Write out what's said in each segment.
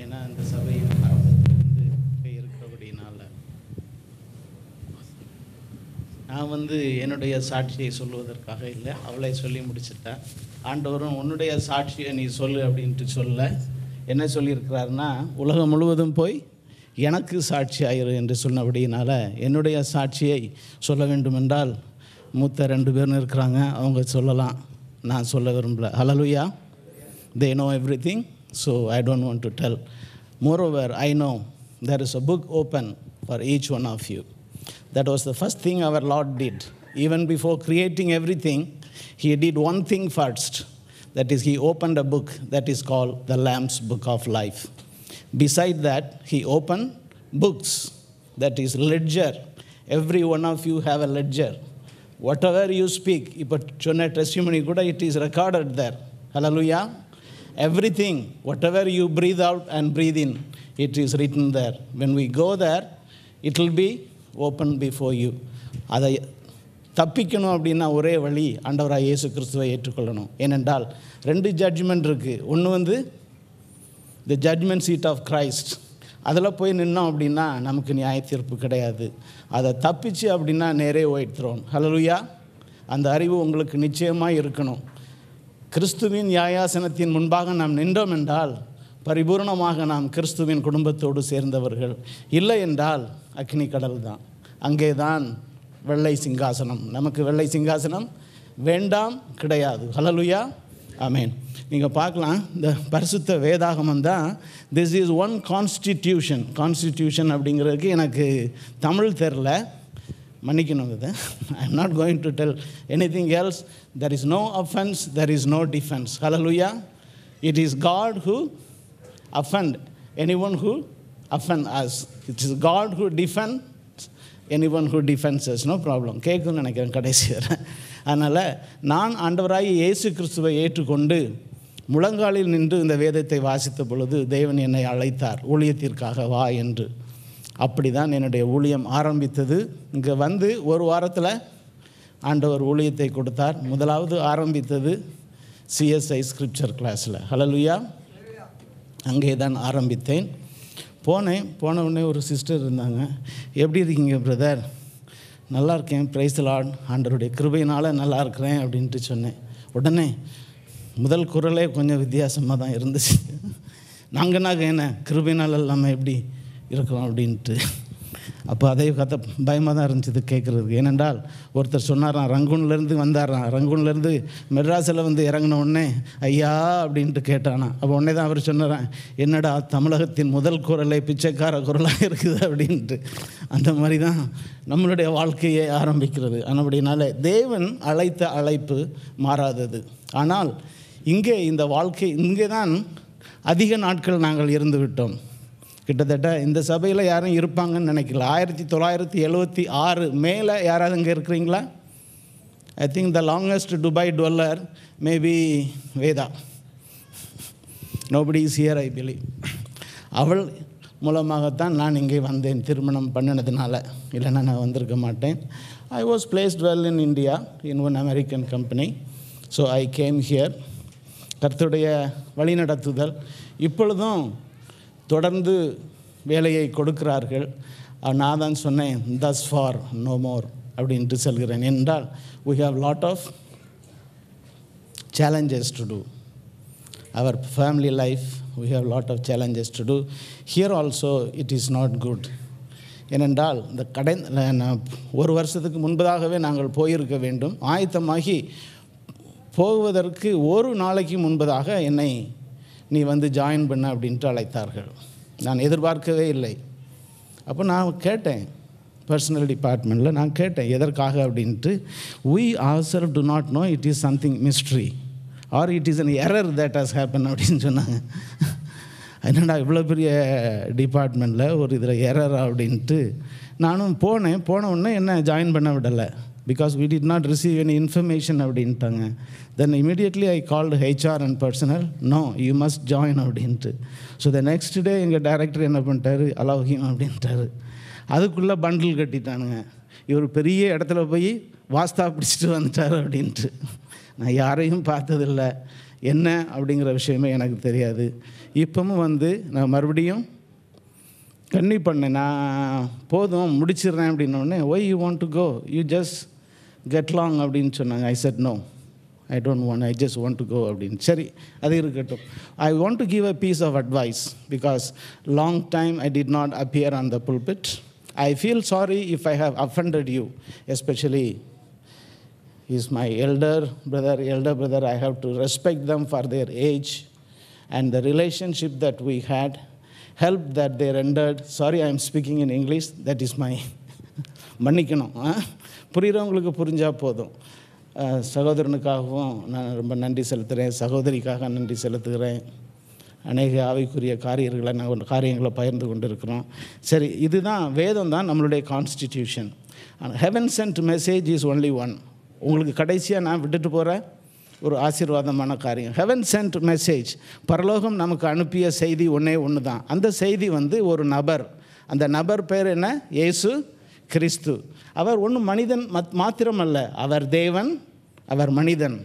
ஏன்னா அந்த சபை ஆபத்திலிருந்து இருக்கிறபடினால நான் வந்து என்னுடைய சாட்சியை சொல்லுவதற்காக இல்லை அவளை சொல்லி முடிச்சுட்டேன் ஆண்டவரும் உன்னுடைய சாட்சியை நீ சொல்லு அப்படின்ட்டு சொல்ல என்ன சொல்லியிருக்கிறாருன்னா உலகம் முழுவதும் போய் எனக்கு சாட்சியாயிரு என்று சொன்னபடியினால் என்னுடைய சாட்சியை சொல்ல வேண்டுமென்றால் மூத்த ரெண்டு பேரும் இருக்கிறாங்க அவங்க சொல்லலாம் நான் சொல்ல விரும்பல hallelujah they know everything so I don't want to tell. Moreover, I know there is a book open for each one of you. That was the first thing our Lord did. Even before creating everything, He did one thing first. That is, He opened a book that is called the Lamb's Book of Life. Beside that, He opened books, that is, ledger. Every one of you have a ledger. Whatever you speak, இப்போ சொன்ன testimony கூட it is recorded there Everything, whatever you breathe out and breathe in, it is written there. When we go there, it will be open before you. அதை தப்பிக்கணும் அப்படின்னா ஒரே வழி ஆண்டவராக இயேசு கிறிஸ்துவை ஏற்றுக்கொள்ளணும் ஏனென்றால் ரெண்டு ஜட்ஜ்மெண்ட் இருக்குது ஒன்று வந்து the judgment seat of Christ அதில் போய் நின்னோம் அப்படின்னா நமக்கு நியாய தீர்ப்பு கிடையாது அதை தப்பிச்சு அப்படின்னா நேரே ஒயிட் த்ரோன் ஹலலுயா அந்த அறிவு உங்களுக்கு நிச்சயமாக இருக்கணும் கிறிஸ்துவின் நியாயாசனத்தின் முன்பாக நாம் நின்றோம் என்றால் பரிபூர்ணமாக நாம் கிறிஸ்துவின் குடும்பத்தோடு சேர்ந்தவர்கள் இல்லை என்றால் அக்னி கடல் தான் அங்கே தான் வெள்ளை சிங்காசனம் நமக்கு வெள்ளை சிங்காசனம் வேண்டாம் கிடையாது ஹலலுயா ஆமேன் நீங்கள் பார்க்கலாம் இந்த பரிசுத்த வேதாகமம் தான் this is one constitution constitution அப்படிங்கிறதுக்கு எனக்கு தமிழ் தெரில மன்னிக்கணும் இது I am not going to tell anything else there is no offence there is no defence லூயா it is God who offend anyone who offend us it is God who defend anyone who defences no problem கேட்குன்னு நினைக்கிறேன் கடைசி அதனால் நான் ஆண்டவராகி இயேசு கிறிஸ்துவை ஏற்றுக்கொண்டு முழங்காலில் நின்று இந்த வேதத்தை வாசித்த பொழுது தேவன் என்னை அழைத்தார் ஊழியத்திற்காக வா என்று அப்படி தான் என்னுடைய ஊழியம் ஆரம்பித்தது இங்கே வந்து ஒரு வாரத்தில் ஆண்டவர் ஊழியத்தை கொடுத்தார் முதலாவது ஆரம்பித்தது சிஎஸ்ஐ ஸ்கிரிப்சர் கிளாஸில் ஹலலுயா அங்கே தான் ஆரம்பித்தேன் போனேன் போன உடனே ஒரு சிஸ்டர் இருந்தாங்க எப்படி இருக்கீங்க பிரதர் நல்லா இருக்கேன் பிரைஸில் ஆண்டருடைய கிருபையினால் நல்லா இருக்கிறேன் அப்படின்ட்டு சொன்னேன் உடனே முதல் குரலே கொஞ்சம் வித்தியாசமாக தான் இருந்துச்சு நாங்கள் நாங்கள் என்ன கிருபையினால் இல்லாமல் எப்படி இருக்கலாம் அப்படின்ட்டு அப்போ அதே கத்த பயமாக தான் இருந்துச்சு கேட்குறதுக்கு ஏனென்றால் ஒருத்தர் சொன்னாராம் ரங்கூன்லேருந்து வந்தாராம் ரங்கூன்லேருந்து மெட்ராஸில் வந்து இறங்கின உடனே ஐயா அப்படின்ட்டு கேட்டானா அப்போ உடனே தான் அவர் சொன்னாரான் என்னடா தமிழகத்தின் முதல் குரலை பிச்சைக்கார குரலாக இருக்குது அப்படின்ட்டு அந்த மாதிரி தான் நம்மளுடைய வாழ்க்கையை ஆரம்பிக்கிறது ஆனால் தேவன் அழைத்த அழைப்பு மாறாதது ஆனால் இங்கே இந்த வாழ்க்கை இங்கே தான் அதிக நாட்கள் நாங்கள் இருந்து விட்டோம் கிட்டத்தட்ட இந்த சபையில் யாரும் இருப்பாங்கன்னு நினைக்கல ஆயிரத்தி தொள்ளாயிரத்தி எழுபத்தி ஆறு மேலே யாராவது இங்கே இருக்கிறீங்களா I think the longest Dubai dweller maybe Veda nobody sir I believe அவள் மூலமாகத்தான் நான் இங்கே வந்தேன் திருமணம் பண்ணினதுனால இல்லைன்னா நான் வந்திருக்க மாட்டேன் I was placed well in India in one American company so I came here கர்த்துடைய வழிநடத்துதல் இப்பொழுதும் தொடர்ந்து வேலையை கொடுக்கிறார்கள் நான் தான் சொன்னேன் தஸ் ஃபார் நோ மோர் அப்படின்ட்டு செல்கிறேன் என்றால் we have lot of challenges to do our family life we have lot of challenges to do here also it is not good ஏனென்றால் இந்த கடை ஒரு வருஷத்துக்கு முன்பதாகவே நாங்கள் போயிருக்க வேண்டும் ஆயத்தமாகி போவதற்கு ஒரு நாளைக்கு முன்பதாக என்னை நீ வந்து ஜாயின் பண்ண அப்படின்ட்டு அழைத்தார்கள் நான் எதிர்பார்க்கவே இல்லை அப்போ நான் கேட்டேன் பர்சனல் டிபார்ட்மெண்ட்டில் நான் கேட்டேன் எதற்காக அப்படின்ட்டு we also do not know it is something mystery or it is an error that has happen அப்படின்னு சொன்னாங்க என்னடா இவ்வளோ பெரிய டிபார்ட்மெண்ட்டில் ஒரு இதில் எரர் அப்படின்ட்டு நானும் போனேன் போன உடனே என்ன ஜாயின் பண்ண விடலை because we did not receive any information அப்படின்ட்டாங்க then immediately I called HR and personal no you must join அப்படின்ட்டு ஸோ த நெக்ஸ்ட் டே எங்கள் டேரக்டர் என்ன பண்ணிட்டாரு அலாஹியம் அப்படின்ட்டாரு அதுக்குள்ளே பண்டில் கட்டிட்டானுங்க இவர் பெரிய இடத்துல போய் வாஸ்தா பிடிச்சிட்டு வந்துட்டார் அப்படின்ட்டு நான் யாரையும் பார்த்ததில்லை என்ன அப்படிங்கிற விஷயமே எனக்கு தெரியாது இப்போவும் வந்து நான் மறுபடியும் கன்னி பண்ணேன் நான் போதும் முடிச்சிடுறேன் அப்படின்னோடனே why you want to go you just get long அப்படின்னு சொன்னாங்க I said no I don't want I just want to go அப்படின்னு சரி அது இருக்கட்டும் I want to give a piece of advice because long time I did not appear on the pulpit I feel sorry if I have offended you especially is my elder brother elder brother I have to respect them for there age and the relationship that we had help that there rendered sorry I am speaking in English that is my மன்னிக்கணும் புரிகிறவங்களுக்கு புரிஞ்சால் போதும் சகோதரனுக்காகவும் நான் ரொம்ப நன்றி செலுத்துகிறேன் சகோதரிக்காக நன்றி செலுத்துகிறேன் அநேக ஆவிக்குரிய காரியர்களை நாங்கள் காரியங்களை பகிர்ந்து கொண்டு இருக்கிறோம் சரி இதுதான் வேதம் தான் நம்மளுடைய கான்ஸ்டிடியூஷன் ஆனால் heaven sent message is only one உங்களுக்கு கடைசியாக நான் விட்டுட்டு போகிற ஒரு ஆசீர்வாதமான காரியம் ஹெவன் சென்ட் மெசேஜ் பரலோகம் நமக்கு அனுப்பிய செய்தி ஒன்றே ஒன்று தான் அந்த செய்தி வந்து ஒரு நபர் அந்த நபர் பேர் என்ன ஏசு கிறிஸ்து அவர் ஒன்றும் மனிதன் மத் மாத்திரம் அல்ல அவர் தேவன் அவர் மனிதன்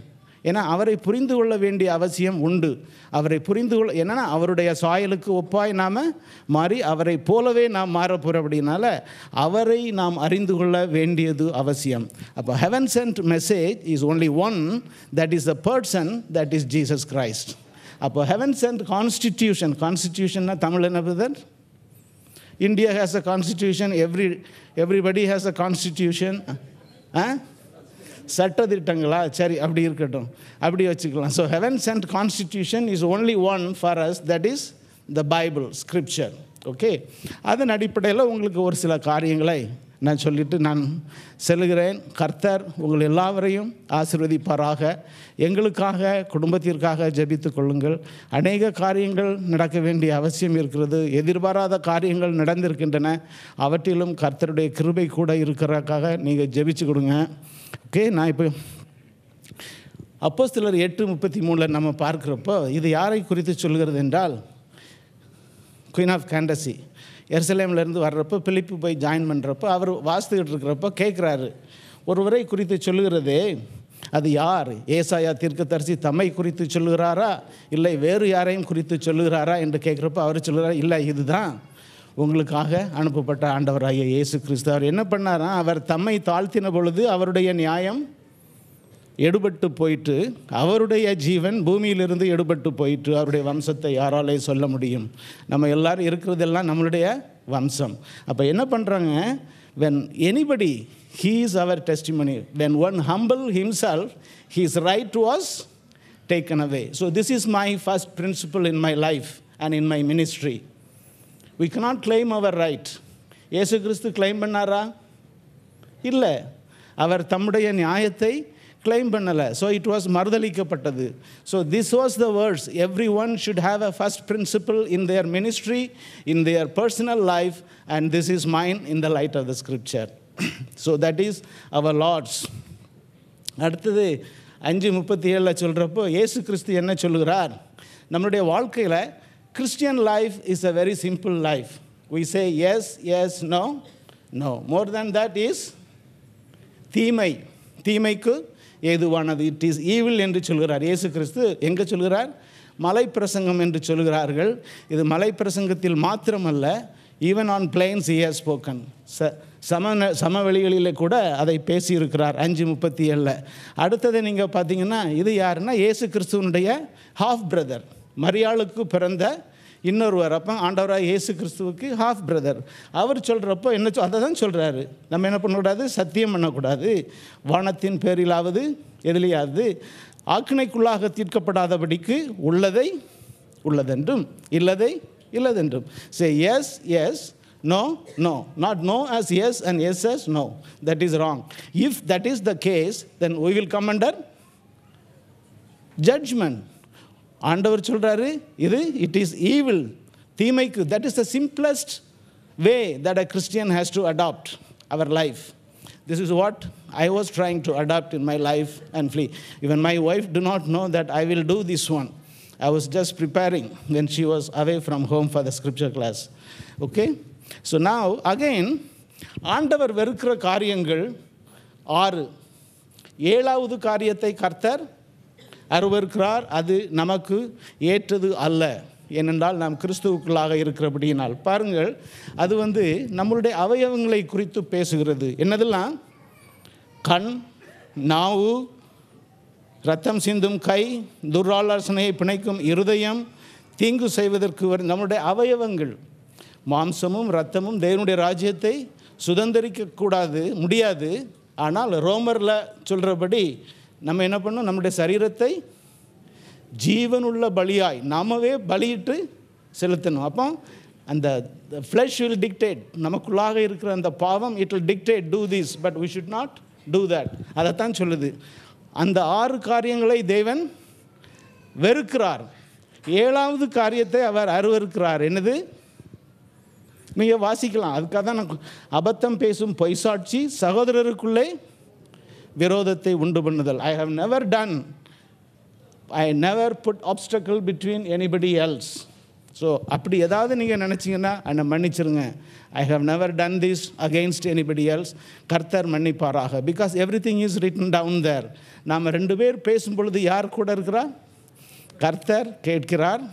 ஏன்னா அவரை புரிந்து கொள்ள வேண்டிய அவசியம் உண்டு அவரை புரிந்து கொள்ள என்னென்னா அவருடைய சாயலுக்கு ஒப்பாய் நாம் மாறி அவரை போலவே நாம் மாறப்போகிற அப்படின்னால அவரை நாம் அறிந்து கொள்ள வேண்டியது அவசியம் அப்போ heaven sent message is only one that is the person that is Jesus Christ அப்போ ஹெவன் சென்ட் கான்ஸ்டிடியூஷன் கான்ஸ்டிடியூஷன்னா தமிழ் என்ன India has a constitution, every, everybody has a constitution. சட்டத்திட்டங்களா சரி அப்படி இருக்கட்டும் அப்படி வச்சுக்கலாம் so heavens and constitution is only one for us that is the Bible scripture okay அதன் அடிப்படையில் உங்களுக்கு ஒரு சில காரியங்களை நான் சொல்லிவிட்டு நான் செல்கிறேன் கர்த்தர் உங்கள் எல்லாவரையும் ஆசிர்வதிப்பாராக எங்களுக்காக குடும்பத்திற்காக ஜபித்து கொள்ளுங்கள் அநேக காரியங்கள் நடக்க வேண்டிய அவசியம் இருக்கிறது எதிர்பாராத காரியங்கள் நடந்திருக்கின்றன அவற்றிலும் கர்த்தருடைய கிருபை கூட இருக்கிறக்காக நீங்கள் ஜபிச்சு கொடுங்க ஓகே நான் இப்போ அப்போ சிலர் எட்டு முப்பத்தி மூணில் நம்ம பார்க்குறப்போ இது யாரை குறித்து சொல்கிறது என்றால் குயின் ஆஃப் கேண்டசி எர்சலேம்லேருந்து வர்றப்போ பிலிப்பு போய் ஜாயின் பண்ணுறப்போ அவர் வாசித்துக்கிட்டு இருக்கிறப்போ கேட்குறாரு ஒருவரை குறித்து சொல்லுகிறதே அது யார் ஏசாயா தரிசி தம்மை குறித்து சொல்லுகிறாரா இல்லை வேறு யாரையும் குறித்து சொல்லுகிறாரா என்று கேட்குறப்போ அவர் சொல்லுகிறார் இல்லை இதுதான் உங்களுக்காக அனுப்பப்பட்ட ஆண்டவராகிய இயேசு கிறிஸ்து அவர் என்ன பண்ணாரா அவர் தம்மை தாழ்த்தின பொழுது அவருடைய நியாயம் எடுபட்டு போயிட்டு அவருடைய ஜீவன் பூமியிலிருந்து எடுபட்டு போயிட்டு அவருடைய வம்சத்தை யாராலே சொல்ல முடியும் நம்ம எல்லாரும் இருக்கிறதெல்லாம் நம்மளுடைய வம்சம் அப்போ என்ன பண்ணுறாங்க when anybody he is our testimony when one humble himself his right was taken away so this is my first principle in my life and in my ministry we cannot claim our right ஏசு கிறிஸ்து claim பண்ணாரா இல்லை அவர் தம்முடைய நியாயத்தை claim பண்ணலை so it was மறுதளிக்கப்பட்டது so this was the words everyone should have a first principle in their ministry in their personal life and this is mind in the light of the scripture so that is our Lord's அடுத்தது அஞ்சு முப்பத்தி ஏழில் சொல்கிறப்போ ஏசு கிறிஸ்து என்ன சொல்லுகிறார் நம்மளுடைய வாழ்க்கையில் Christian life is a very simple life we say yes yes no no more than that is தீமை தீமைக்கு ஏதுவானது இட் இஸ் ஈவில் என்று சொல்கிறார் இயேசு கிறிஸ்து எங்கே சொல்கிறார் மலைப்பிரசங்கம் என்று சொல்கிறார்கள் இது மலைப்பிரசங்கத்தில் மாத்திரமல்ல even on plains year spoken ச சம சமவெளிகளிலே கூட அதை பேசியிருக்கிறார் அஞ்சு முப்பத்தி ஏழில் அடுத்தது நீங்கள் பார்த்தீங்கன்னா இது யாருன்னா இயேசு கிறிஸ்துவனுடைய ஹாஃப் பிரதர் மரியாளுக்கு பிறந்த இன்னொருவர் அப்போ ஆண்டவராக இயேசு கிறிஸ்துவுக்கு ஹாஃப் பிரதர் அவர் சொல்கிறப்போ என்ன அதை தான் சொல்கிறாரு நம்ம என்ன பண்ணக்கூடாது சத்தியம் பண்ணக்கூடாது வானத்தின் பேரிலாவது எதிலையாவது ஆக்கினைக்குள்ளாக தீர்க்கப்படாதபடிக்கு உள்ளதை உள்ளதென்றும் இல்லதை இல்லதென்றும் say yes yes no no not no as yes and yes yes no that is wrong if that is the case then we will come judgment ஆண்டவர் சொல்கிறாரு இது it is evil. That is the simplest way that a Christian has to adopt our life. this is what i was trying to adopt in my life and flee even my wife do not know that i will do this one i was just preparing when she was away from home for the scripture class okay so now again ஆண்டவர் வெறுக்கிற காரியங்கள் ஆறு ஏழாவது காரியத்தை கர்த்தர் அருவருக்கிறார் அது நமக்கு ஏற்றது அல்ல ஏனென்றால் நாம் கிறிஸ்துவுக்குள்ளாக இருக்கிறபடியினால் பாருங்கள் அது வந்து நம்மளுடைய அவயவங்களை குறித்து பேசுகிறது என்னதெல்லாம் கண் நாவு ரத்தம் சிந்தும் கை துர்ராலோசனையை பிணைக்கும் இருதயம் தீங்கு செய்வதற்கு வரும் நம்மளுடைய அவயவங்கள் மாம்சமும் ரத்தமும் தேவனுடைய ராஜ்யத்தை சுதந்திரிக்கக்கூடாது முடியாது ஆனால் ரோமரில் சொல்கிறபடி நம்ம என்ன பண்ணோம் நம்முடைய சரீரத்தை ஜீவனுள்ள பலியாய் நாமவே பலியிட்டு செலுத்தணும் அப்போ அந்த ஃப்ளஷ் வில் டிக்டேட் நமக்குள்ளாக இருக்கிற அந்த பாவம் it will dictate to this but we should not do that அதைத்தான் சொல்லுது அந்த ஆறு காரியங்களை தேவன் வெறுக்கிறார் ஏழாவது காரியத்தை அவர் அருவறுக்கிறார் என்னது நீங்கள் வாசிக்கலாம் அதுக்காக தான் நான் அபத்தம் பேசும் பொய்சாட்சி சகோதரருக்குள்ளே விரோதத்தை உண்டு பண்ணுதல் I have never done I never put obstacle between anybody else so அப்படி ஏதாவது நீங்கள் நினச்சிங்கன்னா என்னை மன்னிச்சிருங்க I have never done this against anybody else கர்த்தர் மன்னிப்பாராக because everything is written down there நாம் ரெண்டு பேர் பேசும் பொழுது யார் கூட இருக்கிறா கர்த்தர் கேட்கிறார்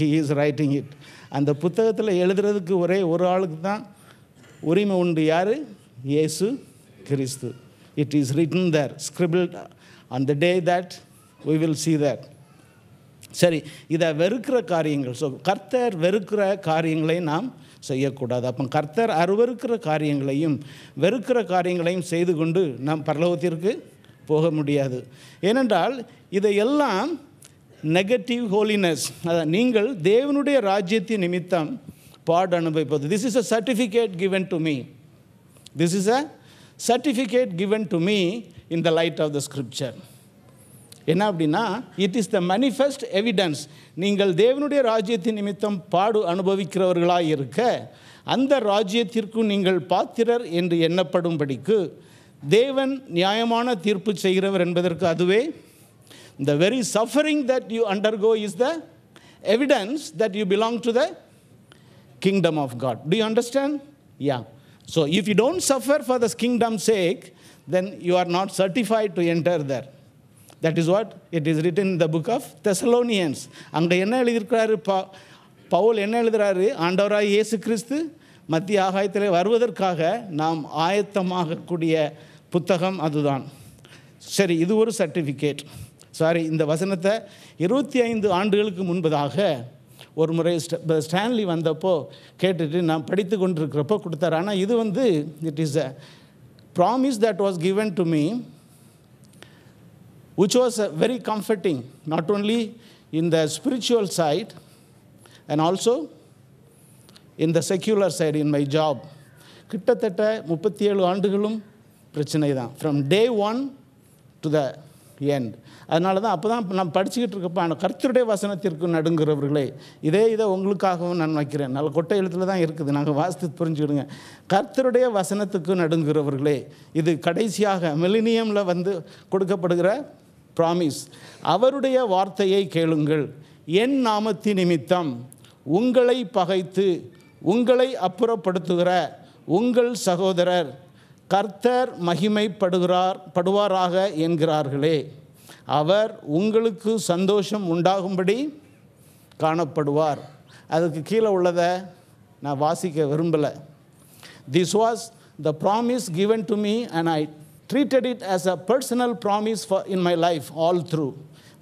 ஹி இஸ் ரைட்டிங் இட் அந்த புத்தகத்தில் எழுதுறதுக்கு ஒரே ஒரு ஆளுக்கு தான் உரிமை உண்டு யார் இயேசு கிறிஸ்து It is written there, scribbled on the day that we will see that. சரி இதை வெறுக்கிற காரியங்கள் ஸோ கர்த்தர் வெறுக்கிற காரியங்களை நாம் செய்யக்கூடாது அப்போ கர்த்தர் அருவறுக்கிற காரியங்களையும் வெறுக்கிற காரியங்களையும் செய்து கொண்டு நாம் பரலோகத்திற்கு போக முடியாது ஏனென்றால் இதையெல்லாம் நெகட்டிவ் ஹோலினஸ் அதான் நீங்கள் தேவனுடைய ராஜ்யத்தின் நிமித்தம் பாடு அனுபவிப்பது this is a certificate given to me this is a certificate given to me in the light of the scripture. என்ன அப்படின்னா it is the manifest evidence நீங்கள் தேவனுடைய ராஜ்யத்தின் நிமித்தம் பாடு அனுபவிக்கிறவர்களாக இருக்க அந்த ராஜ்யத்திற்கும் நீங்கள் பாத்திரர் என்று எண்ணப்படும்படிக்கு தேவன் நியாயமான தீர்ப்பு செய்கிறவர் என்பதற்கு அதுவே the very suffering that you undergo is the evidence that you belong to the kingdom of God do you understand yeah so if you don't suffer for this kingdom sake then you are not certified to enter there that is what it is written in the book of Thessalonians. அங்கே என்ன எழுதியிருக்கிறாரு ப பவுல் என்ன எழுதுகிறாரு ஆண்டவராய் இயேசு கிறிஸ்து மத்திய ஆகாயத்தில் வருவதற்காக நாம் ஆயத்தமாகக்கூடிய புத்தகம் அதுதான் சரி இது ஒரு சர்டிஃபிகேட் சாரி இந்த வசனத்தை இருபத்தி ஐந்து ஆண்டுகளுக்கு முன்பதாக ஒரு முறை ஸ்ட ஸ்டான்லி வந்தப்போ கேட்டுட்டு நான் படித்து கொண்டிருக்கிறப்போ கொடுத்தாரு ஆனால் இது வந்து it is a promise that was given to me which was very comforting, not only in the spiritual side and also in the secular side in my job. கிட்டத்தட்ட முப்பத்தி ஏழு ஆண்டுகளும் பிரச்சனை தான் from day one to the ஏன் அதனால தான் அப்போ தான் நான் படிச்சுக்கிட்டு இருக்கப்போ ஆனால் கர்த்தருடைய வசனத்திற்கு நடுங்கிறவர்களே இதே இதை உங்களுக்காகவும் நான் வைக்கிறேன் நல்ல கொட்டை எழுத்தில் தான் இருக்குது நாங்கள் வாசித்து புரிஞ்சுக்கிடுங்க கர்த்தருடைய வசனத்துக்கு நடுங்கிறவர்களே இது கடைசியாக மெலினியமில் வந்து கொடுக்கப்படுகிற ப்ராமிஸ் அவருடைய வார்த்தையை கேளுங்கள் என் நாமத்தி நிமித்தம் உங்களை பகைத்து உங்களை அப்புறப்படுத்துகிற உங்கள் சகோதரர் கர்த்தர் மகிமைப்படுகிறார் படுவாராக என்கிறார்களே அவர் உங்களுக்கு சந்தோஷம் உண்டாகும்படி காணப்படுவார் அதுக்கு கீழே உள்ளதை நான் வாசிக்க விரும்பலை this was the promise given to me and I treated it as a personal promise for in my life all through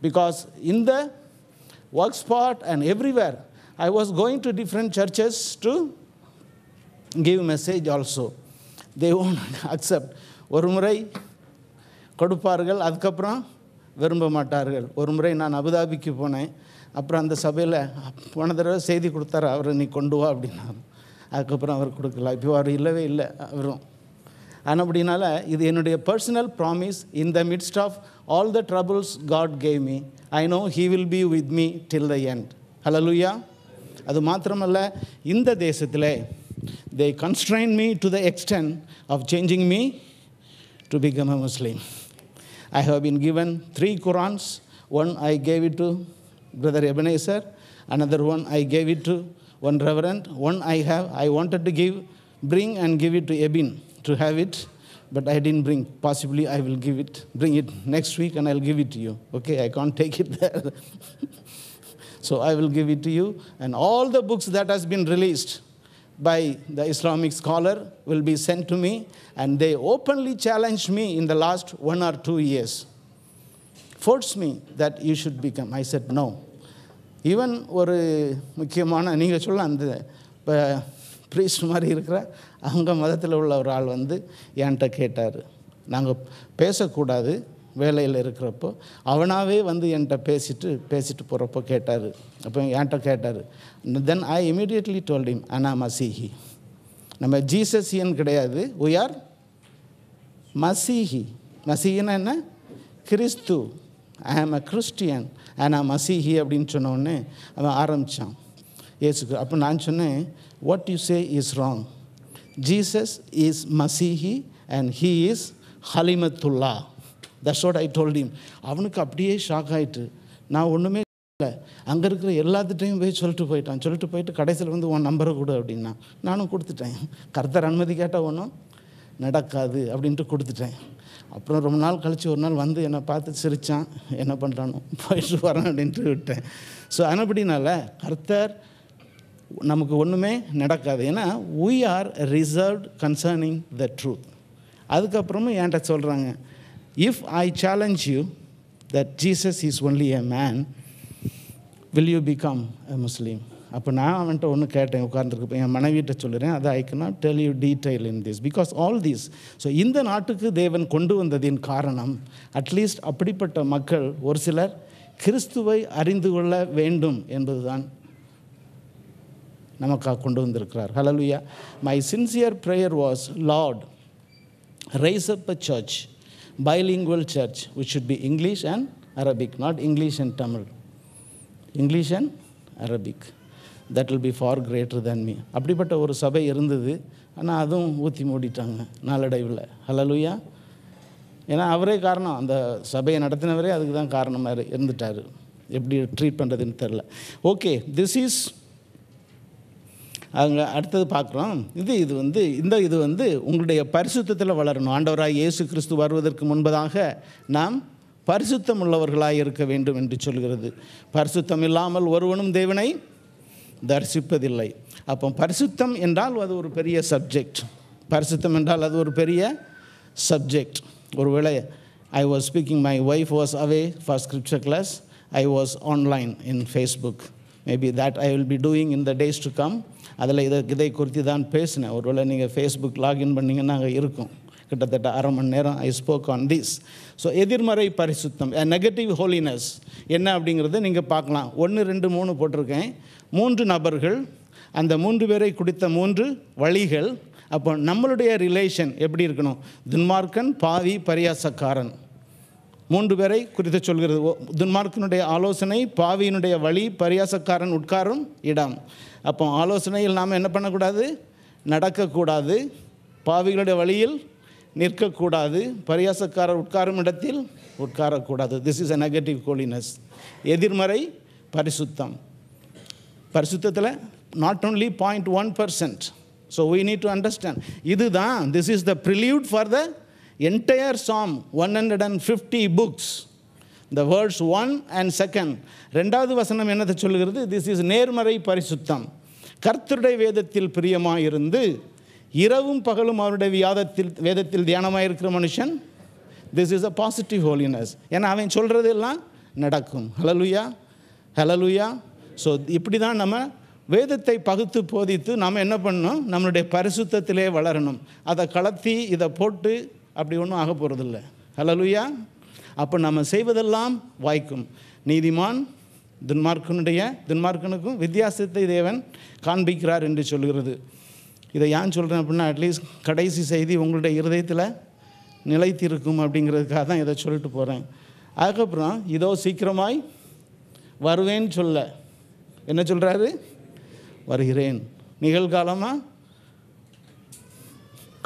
because in the work spot and everywhere I was going to different churches to give message also they own accept ஒரு முறை கொடுப்பார்கள் அதுக்கப்புறம் விரும்ப மாட்டார்கள் ஒரு முறை நான் அபுதாபிக்கு போனேன் அப்புறம் அந்த சபையில் போன தடவை செய்தி கொடுத்தாரு அவரை நீ கொண்டு வா அப்படின்னாரு அதுக்கப்புறம் அவர் கொடுக்கல இப்போ அவர் இல்லவே இல்லை அவரும் ஆனால் அப்படின்னால இது என்னுடைய personal promise in the midst of all the troubles God gave me I know he will be with me till the end hallelujah அது மாத்திரமல்ல இந்த தேசத்தில் They constrained me to the extent of changing me to become a Muslim. I have been given three Qurans. One I gave it to Brother Ebenezer, another one I gave it to one reverend, one I have, I wanted to give, bring and give it to Ebin to have it, but I didn't bring. Possibly I will give it, bring it next week and I'll give it to you. Okay, I can't take it there. so I will give it to you. And all the books that has been released, by the Islamic scholar will be sent to me, and they openly challenged me in the last one or two years. Forced me that you should become. I said no. Even ஒரு முக்கியமான நீங்கள் சொல்ல அந்த இப்போ priest மாதிரி இருக்கிற அவங்க மதத்தில் உள்ள ஒரு ஆள் வந்து என்கிட்ட கேட்டார் நாங்கள் பேசக்கூடாது வேலையில் இருக்கிறப்போ அவனாகவே வந்து என்கிட்ட பேசிட்டு பேசிட்டு போகிறப்போ கேட்டார் அப்போ என்கிட்ட கேட்டார் தென் ஐ இமீடியட்லி இம் அனா மசீஹி நம்ம ஜீசஸியன் கிடையாது உயார் மசீஹி மசீஹின்னா என்ன கிறிஸ்து ஐ ஆம் அ கிறிஸ்டியன் ஆனா மசீஹி அப்படின்னு சொன்னோடனே அவன் ஆரம்பித்தான் ஏசுக்கு அப்போ நான் சொன்னேன் what you say is wrong Jesus is மசீஹி அண்ட் ஹீ இஸ் ஹலிமத்துல்லா தட்ஸ் வாட் ஐ டீம் அவனுக்கு அப்படியே ஷாக் ஆகிட்டு நான் ஒன்றுமே இல்லை அங்கே இருக்கிற எல்லாத்துட்டையும் போய் சொல்லிட்டு போயிட்டான் சொல்லிட்டு போயிட்டு கடைசியில் வந்து உன் நம்பரை கொடு அப்படின்னா நானும் கொடுத்துட்டேன் கர்த்தர் அனுமதி கேட்டால் ஒன்றும் நடக்காது அப்படின்ட்டு கொடுத்துட்டேன் அப்புறம் ரொம்ப நாள் கழித்து ஒரு நாள் வந்து என்னை பார்த்து சிரித்தான் என்ன பண்ணுறானோ போயிட்டு வரேன் அப்படின்ட்டு விட்டேன் ஸோ அப்படின்னால கர்த்தர் நமக்கு ஒன்றுமே நடக்காது ஏன்னா we are reserved concerning the truth அதுக்கப்புறமும் என்கிட்ட சொல்கிறாங்க If I challenge you that Jesus is only a man, will you become a Muslim? அப்போ நான் அவன்கிட்ட ஒன்று கேட்டேன் உட்கார்ந்துருக்கு என் மனைவிட்ட சொல்லுறேன் அதை I cannot tell you detail in this because all these so இந்த நாட்டுக்கு தேவன் கொண்டு வந்ததின் காரணம் அட்லீஸ்ட் அப்படிப்பட்ட மக்கள் ஒரு சிலர் கிறிஸ்துவை அறிந்து கொள்ள வேண்டும் என்பதுதான் நமக்காக கொண்டு வந்திருக்கிறார் hallelujah my sincere prayer was Lord rise up a church bilingual church, which should be English and Arabic, not English and Tamil. English and Arabic that will be for greater than me அப்படிப்பட்ட ஒரு சபை இருந்தது ஆனால் அதுவும் ஊற்றி மூடிட்டாங்க நாளடைவில் ஹலலுயா ஏன்னா அவரே காரணம் அந்த சபையை நடத்தினவரே அதுக்கு தான் காரணமாக இருந்துட்டார் எப்படி ட்ரீட் பண்ணுறதுன்னு தெரில ஓகே திஸ் இஸ் அவங்க அடுத்தது பார்க்குறோம் இது இது வந்து இந்த இது வந்து உங்களுடைய பரிசுத்தத்தில் வளரணும் ஆண்டவராக இயேசு கிறிஸ்து வருவதற்கு முன்பதாக நாம் பரிசுத்தம் உள்ளவர்களாக இருக்க வேண்டும் என்று சொல்கிறது பரிசுத்தம் இல்லாமல் ஒருவனும் தேவனை தரிசிப்பதில்லை அப்போ பரிசுத்தம் என்றால் அது ஒரு பெரிய சப்ஜெக்ட் பரிசுத்தம் என்றால் அது ஒரு பெரிய சப்ஜெக்ட் ஒருவேளை I was speaking my wife was away for scripture class I was online in Facebook maybe that I will be doing in the days to come அதில் இதை இதை குறித்து தான் பேசினேன் ஒருவேளை நீங்கள் ஃபேஸ்புக் லாகின் பண்ணிங்கன்னா அங்கே இருக்கும் கிட்டத்தட்ட அரை மணி நேரம் I spoke on this so எதிர்மறை பரிசுத்தம் நெகட்டிவ் ஹோலினஸ் என்ன அப்படிங்கிறத நீங்கள் பார்க்கலாம் ஒன்று ரெண்டு மூணு போட்டிருக்கேன் மூன்று நபர்கள் அந்த மூன்று பேரை குடித்த மூன்று வழிகள் அப்போ நம்மளுடைய ரிலேஷன் எப்படி இருக்கணும் துன்மார்க்கன் பாவி பரியாசக்காரன் மூன்று பேரை குறித்து சொல்கிறது துன்மார்க்கனுடைய ஆலோசனை பாவியினுடைய வழி பரியாசக்காரன் உட்காரும் இடம் அப்போ ஆலோசனையில் நாம் என்ன பண்ணக்கூடாது நடக்கக்கூடாது பாவிகளுடைய வழியில் நிற்கக்கூடாது பரியாசக்காரர் உட்காரும் இடத்தில் உட்காரக்கூடாது this is a negative holiness எதிர்மறை பரிசுத்தம் பரிசுத்தத்தில் not only point one percent so we need to understand இதுதான் this is the prelude for the entire psalm one hundred and fifty books the words one and second ரெண்டாவது வசனம் என்னத்தை சொல்கிறது this is நேர்மறை பரிசுத்தம் கர்த்தருடைய வேதத்தில் பிரியமாக இருந்து இரவும் பகலும் அவருடைய வியாதத்தில் வேதத்தில் தியானமாக இருக்கிற மனுஷன் this is a positive holiness ஏன்னா அவன் சொல்கிறதெல்லாம் நடக்கும் ஹலலுயா ஹலலுயா ஸோ இப்படி தான் நம்ம வேதத்தை பகுத்து போதித்து நாம் என்ன பண்ணணும் நம்மளுடைய பரிசுத்தத்திலே வளரணும் அதை கலத்தி இதை போட்டு அப்படி ஒன்றும் ஆக போகிறதில்ல ஹலலுயா அப்போ நம்ம செய்வதெல்லாம் வாய்க்கும் நீதிமான் துன்மார்க்கனுடைய துன்மார்க்கனுக்கும் வித்தியாசத்தை தேவன் காண்பிக்கிறார் என்று சொல்கிறது இதை ஏன் சொல்கிறேன் அப்படின்னா அட்லீஸ்ட் கடைசி செய்தி உங்களுடைய இருதயத்தில் நிலைத்திருக்கும் அப்படிங்கிறதுக்காக தான் இதை சொல்லிட்டு போகிறேன் அதுக்கப்புறம் இதோ சீக்கிரமாய் வருவேன் சொல்ல என்ன சொல்கிறாரு வருகிறேன் நிகழ்காலமாக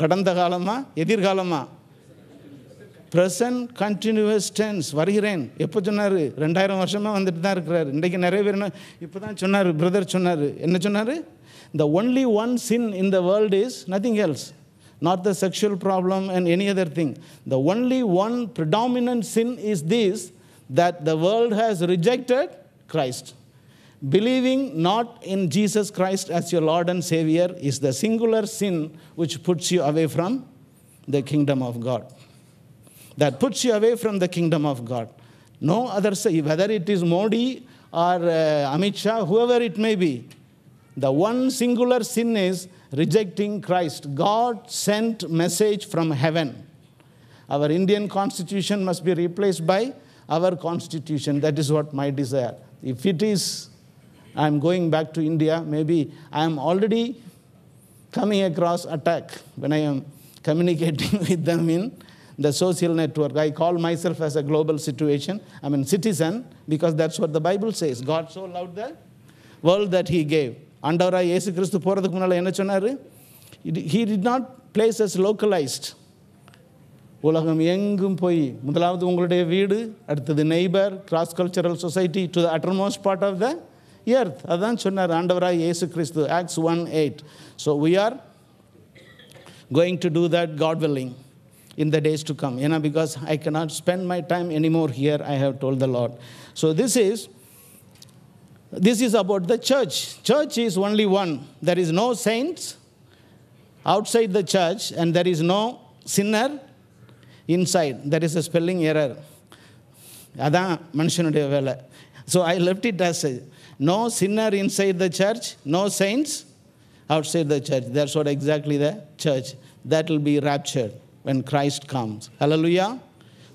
கடந்த காலமாக எதிர்காலமாக ப்ரெசன்ட் கண்டினியூஸ் டென்ஸ் வருகிறேன் எப்போ சொன்னார் ரெண்டாயிரம் வருஷமாக வந்துட்டு தான் இருக்கிறார் இன்றைக்கு நிறைய பேர் என்ன இப்போ தான் சொன்னார் பிரதர் சொன்னார் என்ன சொன்னார் the only one sin in the world is nothing else not the sexual problem and any other thing the only one predominant sin is this that the world has rejected Christ believing not in Jesus Christ as your Lord and saviour is the singular sin which puts you away from the kingdom of God that puts you away from the kingdom of God. No other, say whether it is Modi or uh, Amit Shah, whoever it may be, the one singular sin is rejecting Christ. God sent message from heaven. Our Indian constitution must be replaced by our constitution. That is what my desire. If it is, I'm going back to India, maybe I'm already coming across attack when I am communicating with them in the social network. I call myself as a global situation, I mean citizen, because that's what the Bible says. God so loved the world that he gave. ஆண்டவராக இயேசு கிறிஸ்து போகிறதுக்கு முன்னால் என்ன சொன்னார் he did not place as localised உலகம் எங்கும் போய் முதலாவது உங்களுடைய வீடு அடுத்தது neighbour cross cultural society to the uttermost part of the earth அதுதான் சொன்னார் ஆண்டவராக இயேசு கிறிஸ்து Acts one eight so we are going to do that God willing in the days to come, you know, because I cannot spend my time anymore here, I have told the Lord. So this is this is about the church. Church is only one. There is no saints outside the church, and there is no sinner inside. There is a spelling error. So I left it as left it as no sinner inside the church no saints outside the church there should exactly the church that when Christ comes. Hallelujah.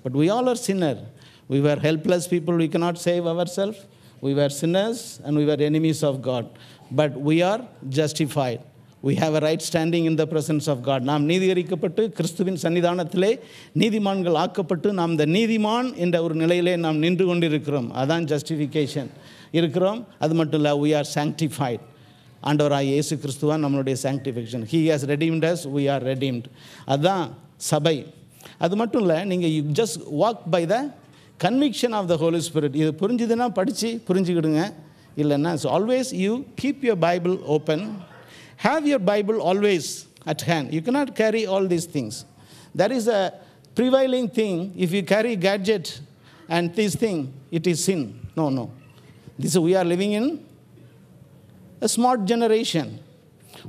But we all are sinners. We were helpless people. We cannot save ourselves. We were sinners and we were enemies of God. But we are justified. We have a right standing in the presence of God. நாம் நீதிகரிக்கப்பட்டு கிறிஸ்துவின் சன்னிதானத்திலே நீதிமான்கள் ஆக்கப்பட்டு நாம் இந்த நீதிமான் என்ற ஒரு நிலையிலே நாம் நின்று கொண்டிருக்கிறோம் அதான் ஜஸ்டிஃபிகேஷன் இருக்கிறோம் justification மட்டும் இல்லை வி ஆர் சாங்டிஃபைட் ஆண்டவராக இயேசு கிறிஸ்துவா நம்மளுடைய sanctification. He has redeemed us. We are redeemed. அதுதான் சபை அது மட்டும் இல்லை நீங்கள் you just walk by the conviction of the Holy Spirit இது புரிஞ்சுதுன்னா படித்து புரிஞ்சுக்கிடுங்க இல்லைன்னா so always you keep your Bible open have your Bible always at hand you cannot carry all these things that is a prevailing thing, if you carry gadget and this thing, it is sin. No, no. This we are living in a smart generation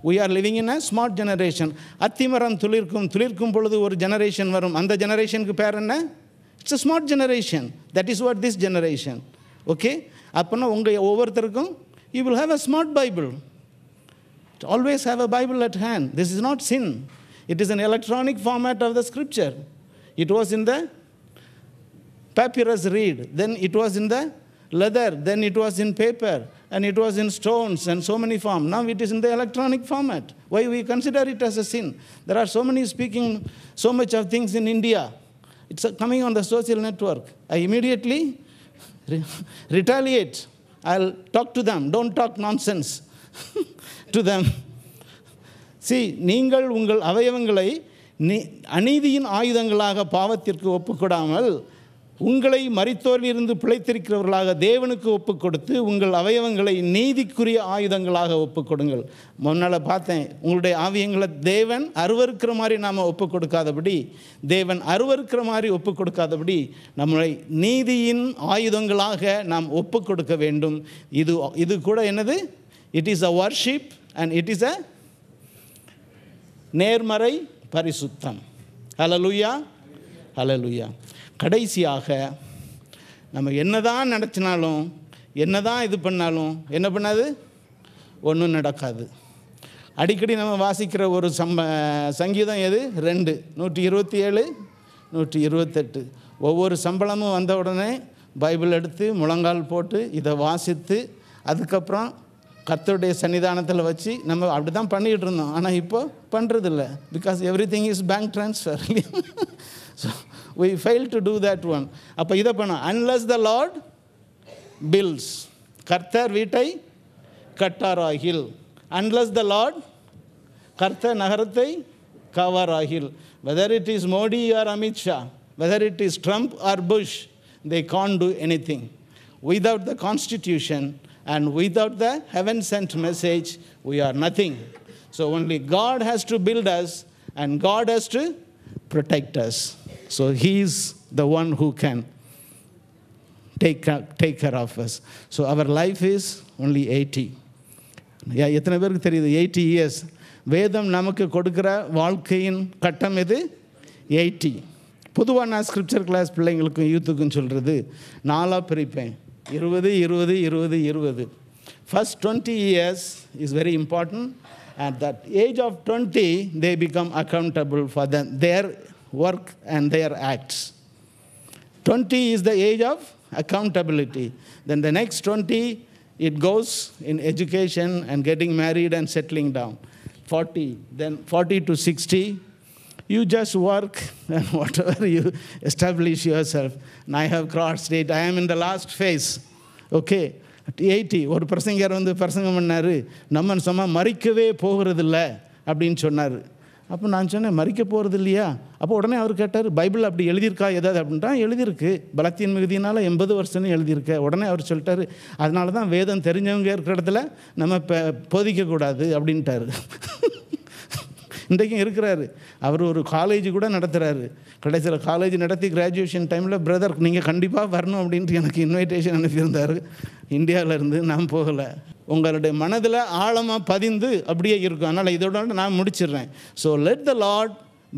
we are living in a smart generation. Atimaram Tulirkum, Tulirkum Puludu or generation varum. And the generation kuparana? It's a smart generation. That is what this generation. Okay? Apana ungay over thirkum? You will have a smart Bible. Always have a Bible at hand. This is not sin. It is an electronic format of the scripture. It was in the papyrus reed, then it was in the leather, then it was in paper, and it was in stones and so many forms. Now it is in the electronic format. Why we consider it as a sin? There are so many speaking, so much of things in India. It's coming on the social network. I immediately re retaliate. I'll talk to them. Don't talk nonsense to them. See, நீங்கள் உங்கள் அவயவங்களை அநீதியின் ஆயுதங்களாக பாவத்திற்கு ஒப்புக்கொடாமல் உங்களை மறித்தோரிலிருந்து பிழைத்திருக்கிறவர்களாக தேவனுக்கு ஒப்பு கொடுத்து உங்கள் அவயவங்களை நீதிக்குரிய ஆயுதங்களாக ஒப்பு கொடுங்கள் முன்னால் பார்த்தேன் உங்களுடைய ஆவியங்களை தேவன் அருவருக்கிற மாதிரி நாம் ஒப்பு கொடுக்காதபடி தேவன் அருவருக்கிற மாதிரி ஒப்பு கொடுக்காதபடி நம்மளை நீதியின் ஆயுதங்களாக நாம் ஒப்பு கொடுக்க வேண்டும் இது இது கூட என்னது it is a worship and it is a நேர்மறை பரிசுத்தம் ஹலலுயா ஹலலுயா கடைசியாக நம்ம என்ன தான் நினச்சினாலும் என்ன தான் இது பண்ணாலும் என்ன பண்ணாது ஒன்றும் நடக்காது அடிக்கடி நம்ம வாசிக்கிற ஒரு சம்ப சங்கீதம் எது ரெண்டு நூற்றி இருபத்தி ஏழு நூற்றி இருபத்தெட்டு ஒவ்வொரு சம்பளமும் வந்த உடனே பைபிள் எடுத்து முழங்கால் போட்டு இதை வாசித்து அதுக்கப்புறம் கத்தருடைய சன்னிதானத்தில் வச்சு நம்ம அப்படி தான் பண்ணிக்கிட்டு இருந்தோம் ஆனால் இப்போ பண்ணுறதில்ல because everything is bank transfer so We failed to do that one. அப்போ இதை பண்ணோம் அன்லஸ் த லார்ட் பில்ஸ் கர்த்தர் வீட்டை கட்டாராகில் அன்லஸ் த லார்ட் கர்த்த நகரத்தை கவராகில் whether it is Modi R Amit Shah whether it is Trump R push they Khan do any thing without the constitution and without the heaven sent message, we are nothing. So only God has to build us and God has to protect us. So He is the one who can take, take care of us. So our life is only 80. எத்தனை பேருக்கு தெரியுது eighty years வேதம் நமக்கு கொடுக்குற வாழ்க்கையின் கட்டம் எது eighty பொதுவாக நான் ஸ்கிரிப்சர் கிளாஸ் பிள்ளைங்களுக்கும் யூத்துக்கும் சொல்கிறது நாலாக பிரிப்பேன் இருபது இருபது இருபது இருபது first twenty years is very important at that age of twenty they become accountable for தன் their work and their acts. 20 is the age of accountability. Then the next 20, it goes in education and getting married and settling down. 40, then 40 to 60, you just work and whatever you establish yourself. And I have crossed it. I am in the last phase. Okay. Eighty ஒரு பிரசங்கர் வந்து பிரசங்கம் பண்ணார் நம்மன்னு சொன்னால் மறிக்கவே போகிறது இல்லை அப்படின்னு சொன்னார் அப்போ நான் சொன்னேன் மறிக்க போகிறது இல்லையா அப்போ உடனே அவர் கேட்டார் பைபிள் அப்படி எழுதியிருக்கா ஏதாவது அப்படின்ட்டா எழுதியிருக்கு பலத்தின் மிகுதியினால் எண்பது வருஷம்னு எழுதியிருக்க உடனே அவர் சொல்லிட்டாரு அதனால தான் வேதம் தெரிஞ்சவங்க இருக்கிற இடத்துல நம்ம இப்போ போதிக்கக்கூடாது அப்படின்ட்டார் இன்றைக்கும் இருக்கிறாரு அவர் ஒரு காலேஜ் கூட நடத்துகிறாரு கடைசியில் காலேஜ் நடத்தி கிராஜுவேஷன் டைமில் பிரதர் நீங்கள் கண்டிப்பாக வரணும் அப்படின்ட்டு எனக்கு இன்வைடேஷன் அனுப்பியிருந்தார் இந்தியாவிலேருந்து நான் போகலை உங்களுடைய மனதில் ஆழமாக பதிந்து அப்படியே இருக்கும் அதனால் இதோட நான் முடிச்சிடுறேன் so let the Lord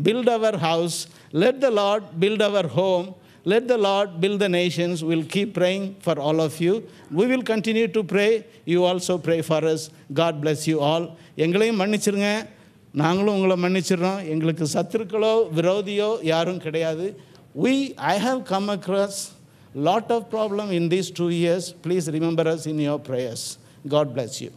build our house let the Lord build our home let the Lord build the nations. Will keep praying for all of you. We will continue to pray. You also pray for us. God bless you all. எங்களையும் மன்னிச்சிருங்க நாங்களும் உங்களை மன்னிச்சிடறோம் எங்களுக்கு சத்துருக்களோ விரோதியோ யாரும் கிடையாது we I have come across lot of problem in these two years please remember us in your prayers God bless you